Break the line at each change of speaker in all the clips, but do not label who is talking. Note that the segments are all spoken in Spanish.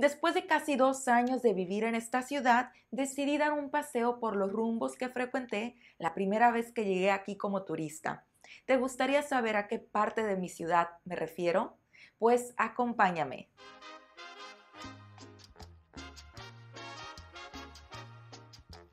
Después de casi dos años de vivir en esta ciudad, decidí dar un paseo por los rumbos que frecuenté la primera vez que llegué aquí como turista. ¿Te gustaría saber a qué parte de mi ciudad me refiero? Pues acompáñame.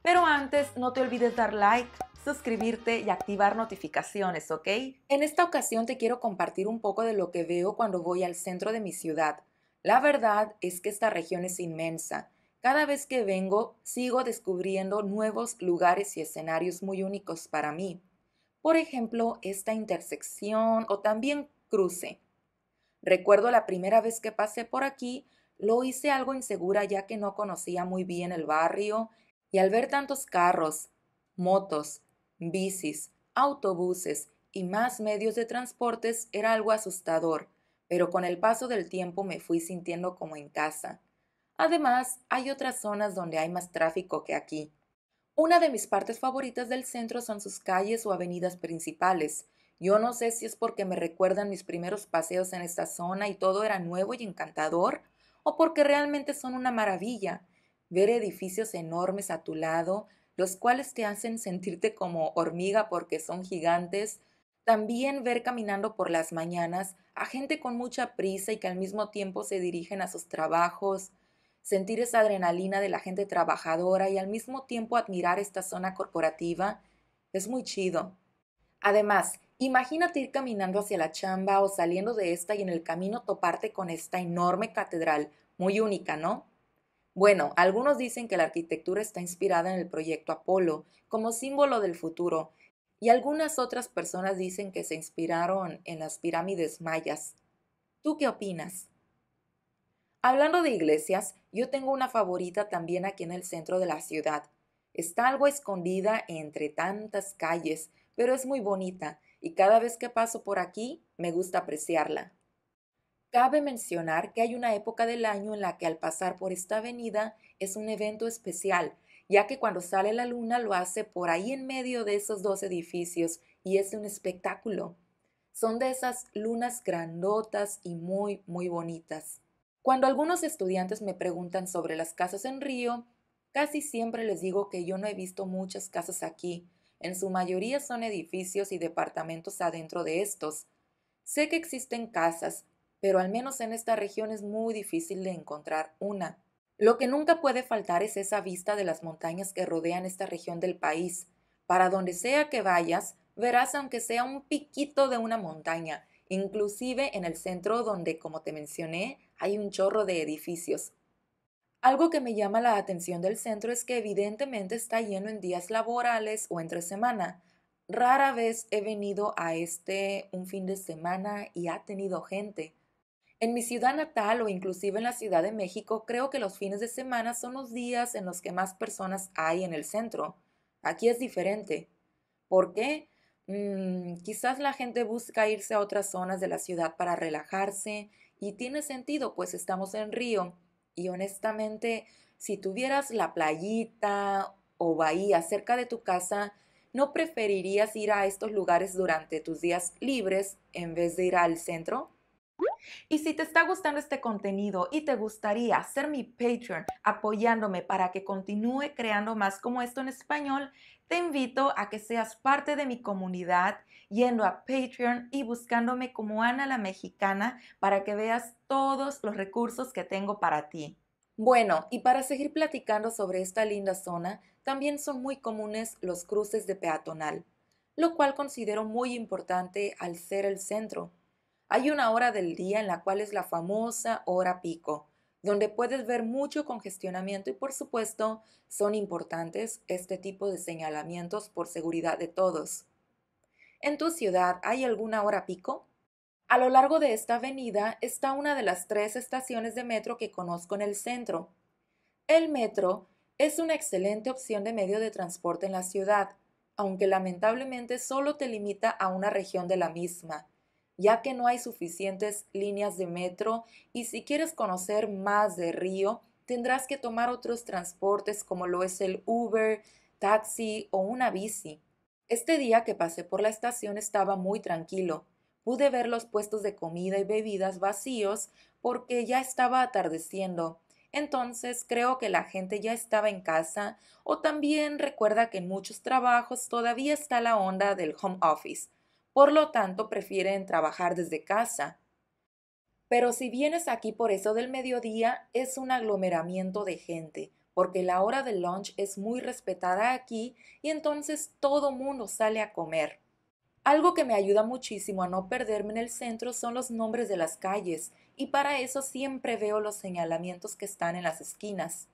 Pero antes, no te olvides dar like, suscribirte y activar notificaciones, ¿ok? En esta ocasión te quiero compartir un poco de lo que veo cuando voy al centro de mi ciudad. La verdad es que esta región es inmensa. Cada vez que vengo, sigo descubriendo nuevos lugares y escenarios muy únicos para mí. Por ejemplo, esta intersección o también cruce. Recuerdo la primera vez que pasé por aquí, lo hice algo insegura ya que no conocía muy bien el barrio y al ver tantos carros, motos, bicis, autobuses y más medios de transportes era algo asustador pero con el paso del tiempo me fui sintiendo como en casa. Además, hay otras zonas donde hay más tráfico que aquí. Una de mis partes favoritas del centro son sus calles o avenidas principales. Yo no sé si es porque me recuerdan mis primeros paseos en esta zona y todo era nuevo y encantador, o porque realmente son una maravilla. Ver edificios enormes a tu lado, los cuales te hacen sentirte como hormiga porque son gigantes, también ver caminando por las mañanas a gente con mucha prisa y que al mismo tiempo se dirigen a sus trabajos, sentir esa adrenalina de la gente trabajadora y al mismo tiempo admirar esta zona corporativa, es muy chido. Además, imagínate ir caminando hacia la chamba o saliendo de esta y en el camino toparte con esta enorme catedral, muy única, ¿no? Bueno, algunos dicen que la arquitectura está inspirada en el proyecto Apolo, como símbolo del futuro, y algunas otras personas dicen que se inspiraron en las pirámides mayas. ¿Tú qué opinas? Hablando de iglesias, yo tengo una favorita también aquí en el centro de la ciudad. Está algo escondida entre tantas calles, pero es muy bonita y cada vez que paso por aquí me gusta apreciarla. Cabe mencionar que hay una época del año en la que al pasar por esta avenida es un evento especial ya que cuando sale la luna lo hace por ahí en medio de esos dos edificios y es un espectáculo. Son de esas lunas grandotas y muy, muy bonitas. Cuando algunos estudiantes me preguntan sobre las casas en Río, casi siempre les digo que yo no he visto muchas casas aquí. En su mayoría son edificios y departamentos adentro de estos. Sé que existen casas, pero al menos en esta región es muy difícil de encontrar una. Lo que nunca puede faltar es esa vista de las montañas que rodean esta región del país. Para donde sea que vayas, verás aunque sea un piquito de una montaña, inclusive en el centro donde, como te mencioné, hay un chorro de edificios. Algo que me llama la atención del centro es que evidentemente está lleno en días laborales o entre semana. Rara vez he venido a este un fin de semana y ha tenido gente. En mi ciudad natal o inclusive en la Ciudad de México, creo que los fines de semana son los días en los que más personas hay en el centro. Aquí es diferente. ¿Por qué? Mm, quizás la gente busca irse a otras zonas de la ciudad para relajarse y tiene sentido, pues estamos en Río y honestamente, si tuvieras la playita o bahía cerca de tu casa, ¿no preferirías ir a estos lugares durante tus días libres en vez de ir al centro? Y si te está gustando este contenido y te gustaría ser mi Patreon apoyándome para que continúe creando más como esto en español, te invito a que seas parte de mi comunidad yendo a Patreon y buscándome como Ana la Mexicana para que veas todos los recursos que tengo para ti. Bueno, y para seguir platicando sobre esta linda zona, también son muy comunes los cruces de peatonal, lo cual considero muy importante al ser el centro hay una hora del día en la cual es la famosa hora pico, donde puedes ver mucho congestionamiento y por supuesto son importantes este tipo de señalamientos por seguridad de todos. ¿En tu ciudad hay alguna hora pico? A lo largo de esta avenida está una de las tres estaciones de metro que conozco en el centro. El metro es una excelente opción de medio de transporte en la ciudad, aunque lamentablemente solo te limita a una región de la misma, ya que no hay suficientes líneas de metro y si quieres conocer más de Río, tendrás que tomar otros transportes como lo es el Uber, taxi o una bici. Este día que pasé por la estación estaba muy tranquilo. Pude ver los puestos de comida y bebidas vacíos porque ya estaba atardeciendo. Entonces creo que la gente ya estaba en casa o también recuerda que en muchos trabajos todavía está la onda del home office. Por lo tanto, prefieren trabajar desde casa. Pero si vienes aquí por eso del mediodía, es un aglomeramiento de gente, porque la hora del lunch es muy respetada aquí y entonces todo mundo sale a comer. Algo que me ayuda muchísimo a no perderme en el centro son los nombres de las calles, y para eso siempre veo los señalamientos que están en las esquinas.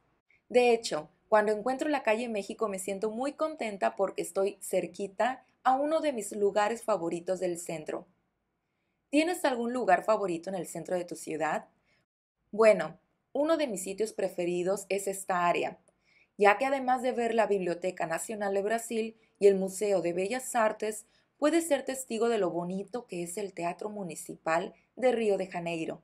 De hecho, cuando encuentro la calle México me siento muy contenta porque estoy cerquita a uno de mis lugares favoritos del centro. ¿Tienes algún lugar favorito en el centro de tu ciudad? Bueno, uno de mis sitios preferidos es esta área, ya que además de ver la Biblioteca Nacional de Brasil y el Museo de Bellas Artes, puedes ser testigo de lo bonito que es el Teatro Municipal de Río de Janeiro.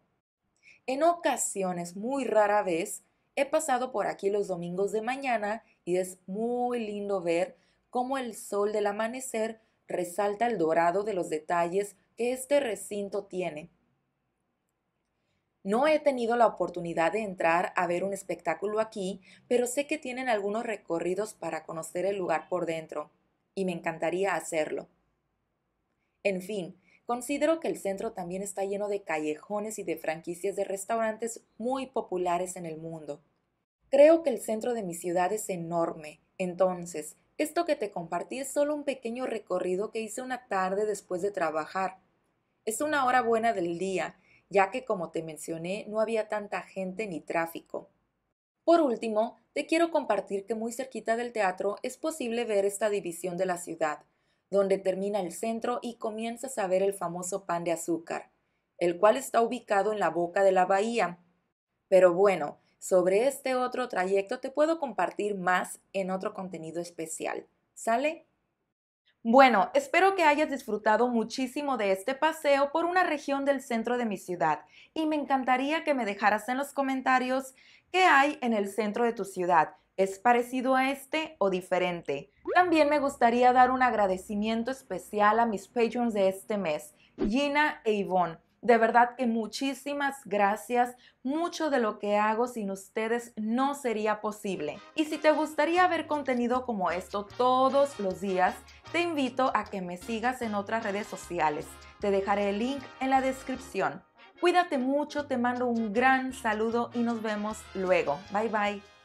En ocasiones, muy rara vez, He pasado por aquí los domingos de mañana y es muy lindo ver cómo el sol del amanecer resalta el dorado de los detalles que este recinto tiene. No he tenido la oportunidad de entrar a ver un espectáculo aquí, pero sé que tienen algunos recorridos para conocer el lugar por dentro, y me encantaría hacerlo. En fin, considero que el centro también está lleno de callejones y de franquicias de restaurantes muy populares en el mundo. Creo que el centro de mi ciudad es enorme, entonces, esto que te compartí es solo un pequeño recorrido que hice una tarde después de trabajar. Es una hora buena del día, ya que como te mencioné no había tanta gente ni tráfico. Por último, te quiero compartir que muy cerquita del teatro es posible ver esta división de la ciudad, donde termina el centro y comienzas a ver el famoso pan de azúcar, el cual está ubicado en la boca de la bahía. Pero bueno, sobre este otro trayecto te puedo compartir más en otro contenido especial. ¿Sale? Bueno, espero que hayas disfrutado muchísimo de este paseo por una región del centro de mi ciudad y me encantaría que me dejaras en los comentarios qué hay en el centro de tu ciudad. ¿Es parecido a este o diferente? También me gustaría dar un agradecimiento especial a mis patrons de este mes, Gina e Yvonne de verdad que muchísimas gracias. Mucho de lo que hago sin ustedes no sería posible. Y si te gustaría ver contenido como esto todos los días, te invito a que me sigas en otras redes sociales. Te dejaré el link en la descripción. Cuídate mucho, te mando un gran saludo y nos vemos luego. Bye bye.